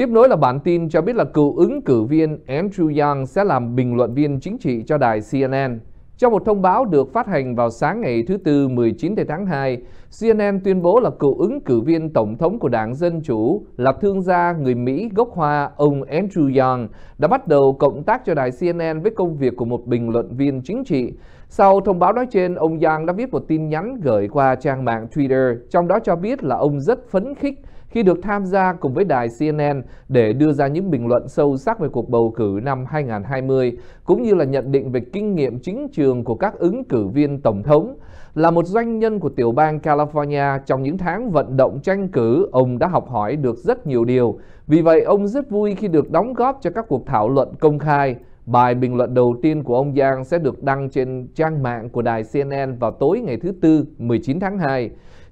Tiếp nối là bản tin cho biết là cựu ứng cử viên Andrew Yang sẽ làm bình luận viên chính trị cho đài CNN. Trong một thông báo được phát hành vào sáng ngày thứ Tư 19 tháng 2, CNN tuyên bố là cựu ứng cử viên Tổng thống của Đảng Dân Chủ là thương gia người Mỹ gốc Hoa ông Andrew Yang đã bắt đầu cộng tác cho đài CNN với công việc của một bình luận viên chính trị. Sau thông báo nói trên, ông Yang đã viết một tin nhắn gửi qua trang mạng Twitter, trong đó cho biết là ông rất phấn khích khi được tham gia cùng với đài CNN để đưa ra những bình luận sâu sắc về cuộc bầu cử năm 2020, cũng như là nhận định về kinh nghiệm chính trường của các ứng cử viên tổng thống. Là một doanh nhân của tiểu bang California trong những tháng vận động tranh cử, ông đã học hỏi được rất nhiều điều. Vì vậy, ông rất vui khi được đóng góp cho các cuộc thảo luận công khai. Bài bình luận đầu tiên của ông Giang sẽ được đăng trên trang mạng của đài CNN vào tối ngày thứ Tư 19 tháng 2.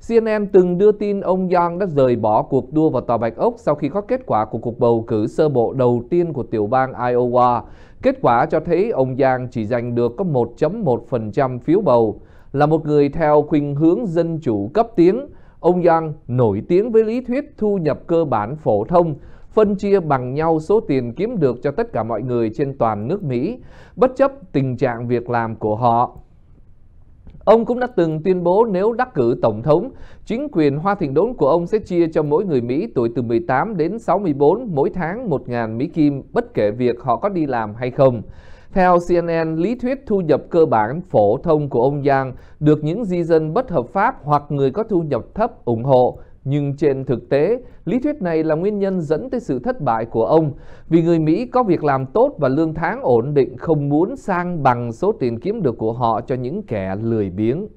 CNN từng đưa tin ông Giang đã rời bỏ cuộc đua vào Tòa Bạch Ốc sau khi có kết quả của cuộc bầu cử sơ bộ đầu tiên của tiểu bang Iowa. Kết quả cho thấy ông Giang chỉ giành được có 1.1% phiếu bầu. Là một người theo khuynh hướng dân chủ cấp tiếng, ông Giang nổi tiếng với lý thuyết thu nhập cơ bản phổ thông, phân chia bằng nhau số tiền kiếm được cho tất cả mọi người trên toàn nước Mỹ, bất chấp tình trạng việc làm của họ. Ông cũng đã từng tuyên bố nếu đắc cử tổng thống, chính quyền Hoa Thịnh Đốn của ông sẽ chia cho mỗi người Mỹ tuổi từ 18 đến 64 mỗi tháng 1.000 Mỹ Kim bất kể việc họ có đi làm hay không. Theo CNN, lý thuyết thu nhập cơ bản phổ thông của ông Giang được những di dân bất hợp pháp hoặc người có thu nhập thấp ủng hộ nhưng trên thực tế, lý thuyết này là nguyên nhân dẫn tới sự thất bại của ông, vì người Mỹ có việc làm tốt và lương tháng ổn định không muốn sang bằng số tiền kiếm được của họ cho những kẻ lười biếng.